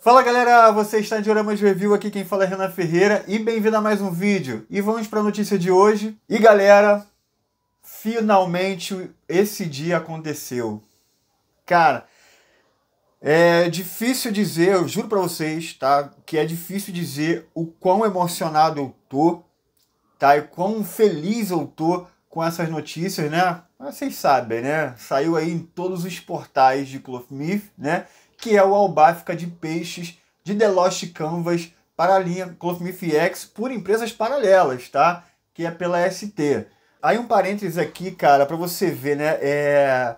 Fala galera, você está em Dioramas Review, aqui quem fala é Renan Ferreira e bem-vindo a mais um vídeo. E vamos para a notícia de hoje. E galera, finalmente esse dia aconteceu. Cara, é difícil dizer, eu juro para vocês, tá? Que é difícil dizer o quão emocionado eu tô, tá? E quão feliz eu tô com essas notícias, né? Mas vocês sabem, né? Saiu aí em todos os portais de Clothmith, né? que é o Albafica de Peixes de The Lost Canvas para a linha x por empresas paralelas, tá? Que é pela ST. Aí um parênteses aqui, cara, para você ver, né? É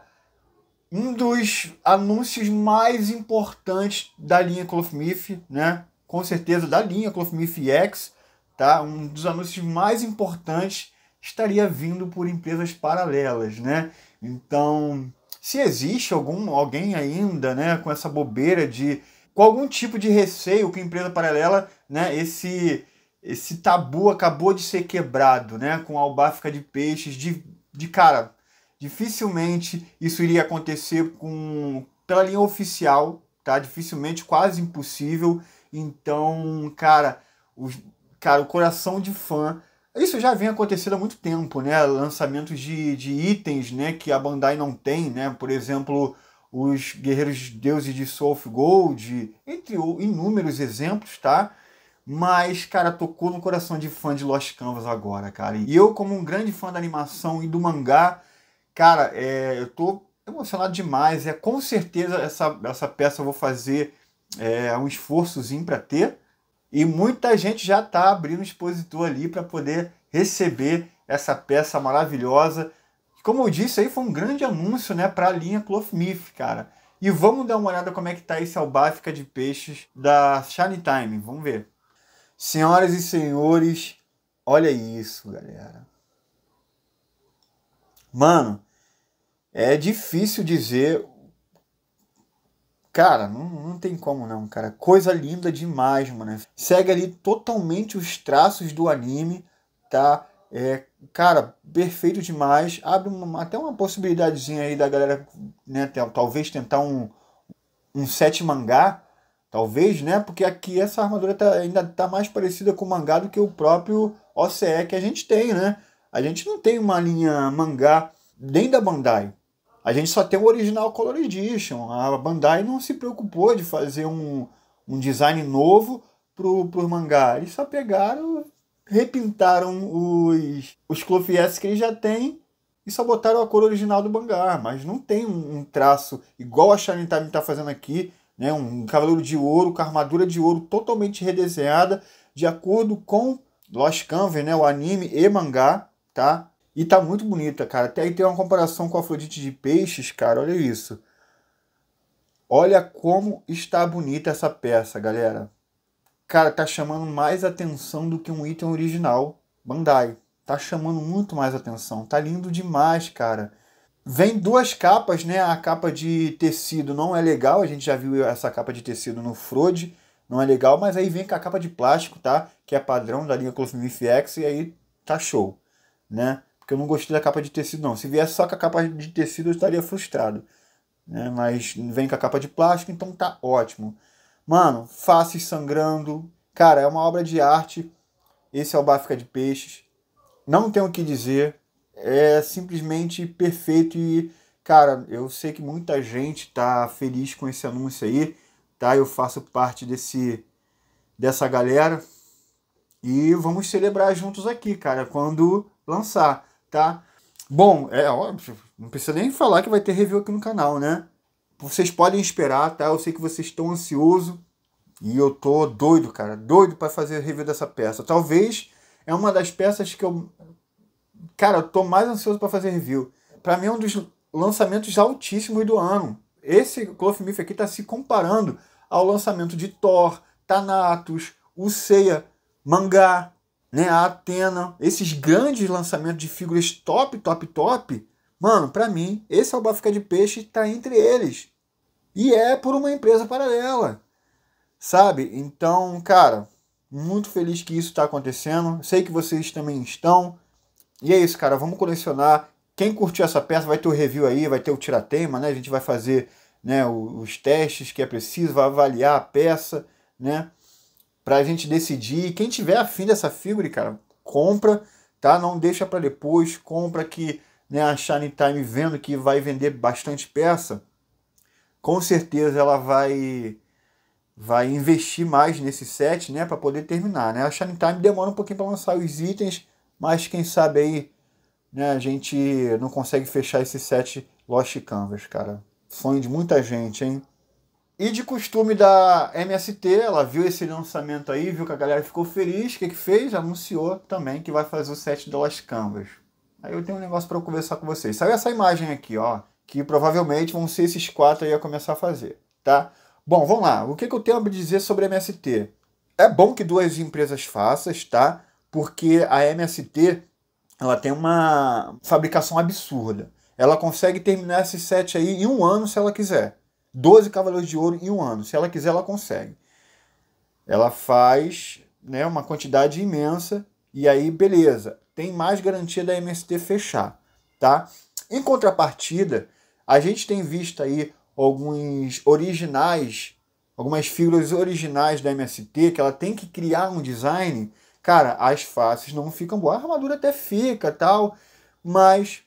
um dos anúncios mais importantes da linha Clothmif, né? Com certeza da linha Clothmif X, tá? Um dos anúncios mais importantes estaria vindo por empresas paralelas, né? Então, se existe algum alguém ainda, né, com essa bobeira de com algum tipo de receio que empresa paralela, né, esse esse tabu acabou de ser quebrado, né, com a albáfica de peixes de, de cara, dificilmente isso iria acontecer com pela linha oficial, tá? Dificilmente, quase impossível. Então, cara, os, cara, o coração de fã isso já vem acontecendo há muito tempo, né? Lançamentos de, de itens, né? Que a Bandai não tem, né? Por exemplo, os Guerreiros Deuses de Soul of Gold, entre inúmeros exemplos, tá? Mas, cara, tocou no coração de fã de Lost Canvas agora, cara. E eu, como um grande fã da animação e do mangá, cara, é, eu tô emocionado demais. É com certeza essa, essa peça eu vou fazer é, um esforçozinho para ter. E muita gente já está abrindo expositor ali para poder receber essa peça maravilhosa. Como eu disse, aí foi um grande anúncio né, para a linha Clothmith, cara. E vamos dar uma olhada como é que está esse albáfica de peixes da Shiny Time. Vamos ver. Senhoras e senhores, olha isso, galera. Mano, é difícil dizer Cara, não, não tem como não, cara. Coisa linda demais, mano. Segue ali totalmente os traços do anime, tá? É, cara, perfeito demais. Abre uma, até uma possibilidadezinha aí da galera, né? Talvez tentar um, um set mangá, talvez, né? Porque aqui essa armadura tá, ainda tá mais parecida com o mangá do que o próprio OCE que a gente tem, né? A gente não tem uma linha mangá nem da Bandai a gente só tem o original Color Edition. A Bandai não se preocupou de fazer um, um design novo pro, pro mangá. Eles só pegaram, repintaram os, os clofies que eles já têm e só botaram a cor original do mangá. Mas não tem um, um traço igual a Shining Time está fazendo aqui, né? Um cavaleiro de ouro, com armadura de ouro totalmente redesenhada de acordo com Lost Canvas, né? O anime e mangá, tá? E tá muito bonita, cara. Até aí tem uma comparação com a Afrodite de Peixes, cara. Olha isso. Olha como está bonita essa peça, galera. Cara, tá chamando mais atenção do que um item original Bandai. Tá chamando muito mais atenção. Tá lindo demais, cara. Vem duas capas, né? A capa de tecido não é legal. A gente já viu essa capa de tecido no Frode. Não é legal, mas aí vem com a capa de plástico, tá? Que é padrão da linha Clothmith FX e aí tá show, né? Porque eu não gostei da capa de tecido, não. Se viesse só com a capa de tecido, eu estaria frustrado. Né? Mas vem com a capa de plástico, então tá ótimo. Mano, faces sangrando. Cara, é uma obra de arte. Esse é o Báfica de Peixes. Não tenho o que dizer. É simplesmente perfeito e, cara, eu sei que muita gente tá feliz com esse anúncio aí, tá? Eu faço parte desse dessa galera. E vamos celebrar juntos aqui, cara, quando lançar tá? Bom, é óbvio, não precisa nem falar que vai ter review aqui no canal, né? Vocês podem esperar, tá? Eu sei que vocês estão ansioso e eu tô doido, cara, doido para fazer review dessa peça. Talvez é uma das peças que eu cara, eu tô mais ansioso para fazer review. Para mim é um dos lançamentos altíssimos do ano. Esse Clothmith aqui tá se comparando ao lançamento de Thor, Thanatos, Useia, Mangá, né, a Atena, esses grandes lançamentos de figuras top, top, top, mano, para mim, esse Albafica é de Peixe tá entre eles. E é por uma empresa paralela. Sabe? Então, cara, muito feliz que isso tá acontecendo. Sei que vocês também estão. E é isso, cara, vamos colecionar. Quem curtiu essa peça vai ter o review aí, vai ter o tiratema, né? A gente vai fazer né, os testes que é preciso, vai avaliar a peça, né? pra gente decidir. Quem tiver afim dessa figura, cara, compra, tá? Não deixa para depois, compra que né, a Shiny Time vendo que vai vender bastante peça, com certeza ela vai vai investir mais nesse set, né, para poder terminar, né? A Shiny Time demora um pouquinho para lançar os itens, mas quem sabe aí, né, a gente não consegue fechar esse set Lost Canvas, cara. Sonho de muita gente, hein? E de costume da MST, ela viu esse lançamento aí, viu que a galera ficou feliz, o que, que fez? Anunciou também que vai fazer o set do Lost Canvas. Aí eu tenho um negócio para conversar com vocês. Saiu essa imagem aqui, ó, que provavelmente vão ser esses quatro aí a começar a fazer, tá? Bom, vamos lá. O que, que eu tenho a dizer sobre a MST? É bom que duas empresas façam, tá? Porque a MST, ela tem uma fabricação absurda. Ela consegue terminar esse set aí em um ano se ela quiser 12 Cavaleiros de Ouro em um ano. Se ela quiser, ela consegue. Ela faz né, uma quantidade imensa e aí, beleza, tem mais garantia da MST fechar, tá? Em contrapartida, a gente tem visto aí alguns originais, algumas figuras originais da MST que ela tem que criar um design. Cara, as faces não ficam boas, a armadura até fica, tal, mas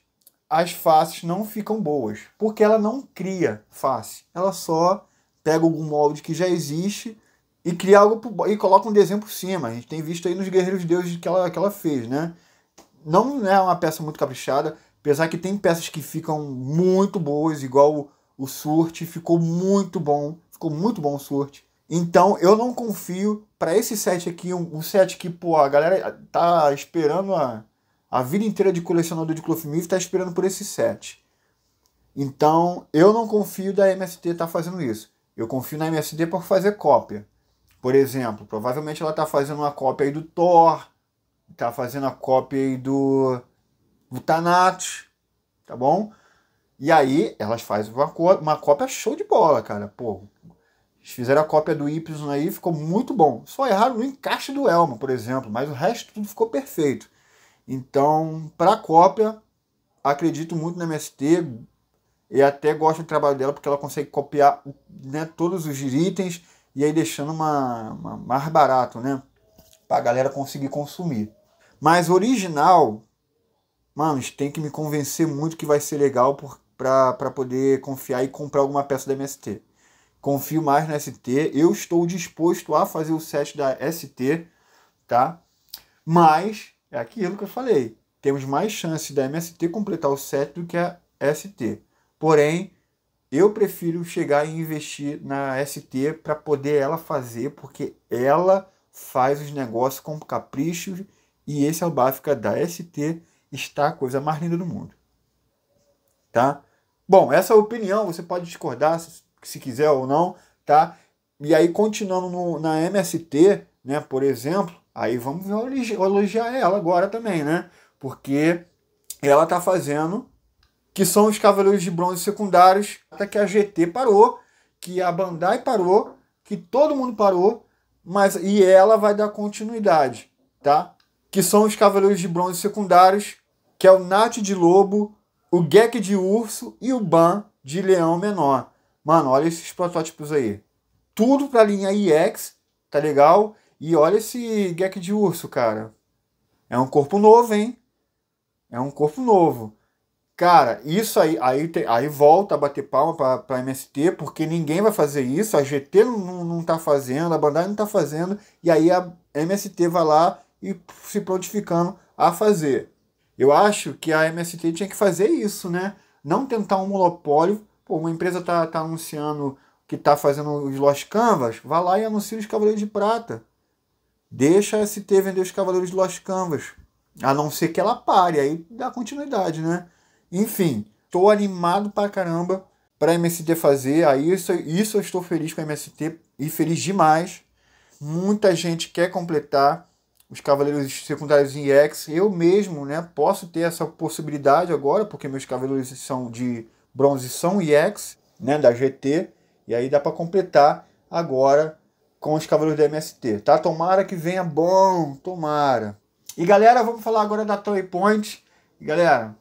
as faces não ficam boas, porque ela não cria face. Ela só pega algum molde que já existe e cria algo pro, e coloca um desenho por cima. A gente tem visto aí nos Guerreiros Deuses que ela, que ela fez, né? Não é uma peça muito caprichada, apesar que tem peças que ficam muito boas, igual o, o Surte, ficou muito bom, ficou muito bom o Surte. Então eu não confio para esse set aqui, um, um set que pô, a galera tá esperando a, a vida inteira de colecionador de Clothmith está esperando por esse set. Então, eu não confio da MST estar tá fazendo isso. Eu confio na MST por fazer cópia. Por exemplo, provavelmente ela está fazendo uma cópia aí do Thor, está fazendo a cópia aí do, do Thanatos, tá bom? E aí elas fazem uma, uma cópia show de bola, cara. Pô, eles fizeram a cópia do Y aí, ficou muito bom. Só erraram no encaixe do Elmo, por exemplo, mas o resto tudo ficou perfeito. Então, para cópia, acredito muito na MST e até gosto do trabalho dela porque ela consegue copiar né, todos os itens e aí deixando uma, uma mais barato, né? Para a galera conseguir consumir. Mas original, mano, tem que me convencer muito que vai ser legal para poder confiar e comprar alguma peça da MST. Confio mais na ST, eu estou disposto a fazer o set da ST, tá? Mas é aquilo que eu falei. Temos mais chance da MST completar o set do que a ST. Porém, eu prefiro chegar e investir na ST para poder ela fazer, porque ela faz os negócios com caprichos e esse Albáfica da ST está a coisa mais linda do mundo. Tá? Bom, essa opinião você pode discordar se, se quiser ou não, tá? E aí, continuando no, na MST, né, por exemplo, Aí vamos elogiar ela agora também, né? Porque ela está fazendo que são os cavaleiros de bronze secundários, até que a GT parou, que a Bandai parou, que todo mundo parou, mas e ela vai dar continuidade, tá? Que são os cavaleiros de bronze secundários, que é o Nat de lobo, o Gek de urso e o Ban de leão menor. Mano, olha esses protótipos aí. Tudo para a linha EX, tá legal? E olha esse Gek de urso, cara. É um corpo novo, hein? É um corpo novo. Cara, isso aí, aí, aí volta a bater palma pra, pra MST, porque ninguém vai fazer isso, a GT não, não tá fazendo, a Bandai não tá fazendo, e aí a MST vai lá e se prontificando a fazer. Eu acho que a MST tinha que fazer isso, né? Não tentar um monopólio. Pô, uma empresa tá, tá anunciando que tá fazendo os Lost Canvas, vai lá e anuncia os Cavaleiros de Prata. Deixa a ST vender os Cavaleiros de Lost Canvas. A não ser que ela pare, aí dá continuidade, né? Enfim, tô animado pra caramba pra MST fazer. Aí isso, isso eu estou feliz com a MST e feliz demais. Muita gente quer completar os Cavaleiros secundários em EX. Eu mesmo, né, posso ter essa possibilidade agora, porque meus Cavaleiros são de bronze são EX, né, da GT. E aí dá para completar agora com os Cavaleiros do MST, tá? Tomara que venha bom, tomara. E galera, vamos falar agora da Toy Point. E, galera,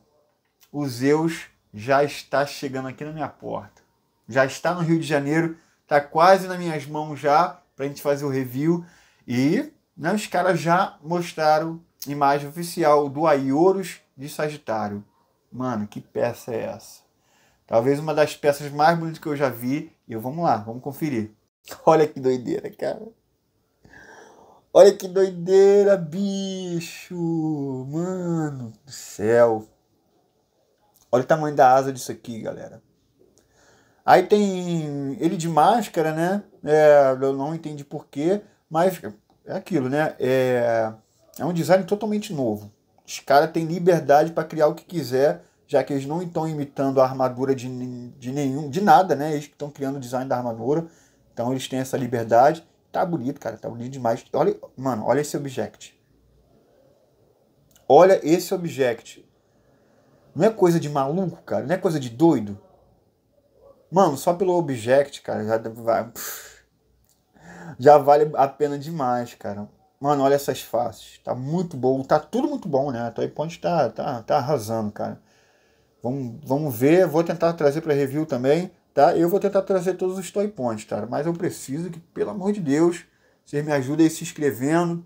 o Zeus já está chegando aqui na minha porta. Já está no Rio de Janeiro, tá quase nas minhas mãos já pra gente fazer o review. E né, os caras já mostraram imagem oficial do Aioros de Sagitário. Mano, que peça é essa? Talvez uma das peças mais bonitas que eu já vi. E vamos lá, vamos conferir. Olha que doideira, cara. Olha que doideira, bicho. Mano do céu. Olha o tamanho da asa disso aqui, galera. Aí tem ele de máscara, né? É, eu não entendi porquê, mas é aquilo, né? É, é um design totalmente novo. Os caras têm liberdade para criar o que quiser, já que eles não estão imitando a armadura de, de nenhum, de nada, né? Eles estão criando o design da armadura. Então eles têm essa liberdade. Tá bonito, cara, tá bonito demais. Olha, mano, olha esse object. Olha esse object. Não é coisa de maluco, cara, não é coisa de doido. Mano, só pelo object, cara, já vai já vale a pena demais, cara. Mano, olha essas faces. Tá muito bom. Tá tudo muito bom, né? A Toy Point tá, tá, tá arrasando, cara. Vamos, vamos ver. Vou tentar trazer para review também tá? Eu vou tentar trazer todos os toy points, tá? Mas eu preciso que, pelo amor de Deus, vocês me ajudem se inscrevendo,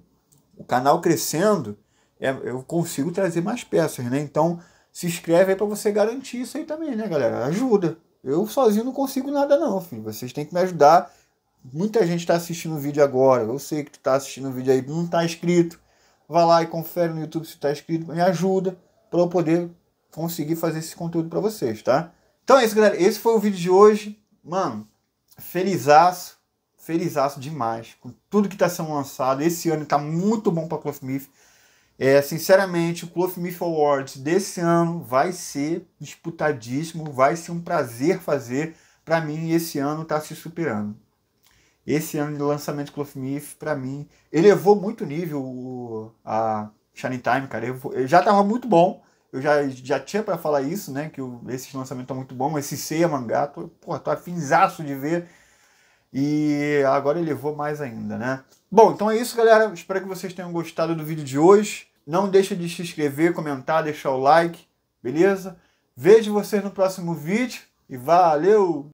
o canal crescendo, é, eu consigo trazer mais peças, né? Então, se inscreve aí para você garantir isso aí também, né, galera? Ajuda. Eu sozinho não consigo nada não, filho. Vocês têm que me ajudar. Muita gente está assistindo o vídeo agora. Eu sei que tu está assistindo o vídeo aí, não está inscrito. Vá lá e confere no YouTube se está inscrito. Me ajuda para eu poder conseguir fazer esse conteúdo para vocês, tá? Então é isso, galera. Esse foi o vídeo de hoje. Mano, felizaço. Felizaço demais com tudo que está sendo lançado. Esse ano está muito bom para Cloth É, sinceramente, o Cloth Myth Awards desse ano vai ser disputadíssimo. Vai ser um prazer fazer. Para mim, esse ano está se superando. Esse ano de lançamento do Cloth Myth, para mim, elevou muito o nível a Shining Time, cara. Eu já estava muito bom eu já, já tinha para falar isso, né? Que o, esse lançamento tá muito bom, mas esse Seiya mangá, tô, porra, tô afinzaço de ver. E agora ele levou mais ainda, né? Bom, então é isso, galera. Espero que vocês tenham gostado do vídeo de hoje. Não deixa de se inscrever, comentar, deixar o like, beleza? Vejo vocês no próximo vídeo e valeu!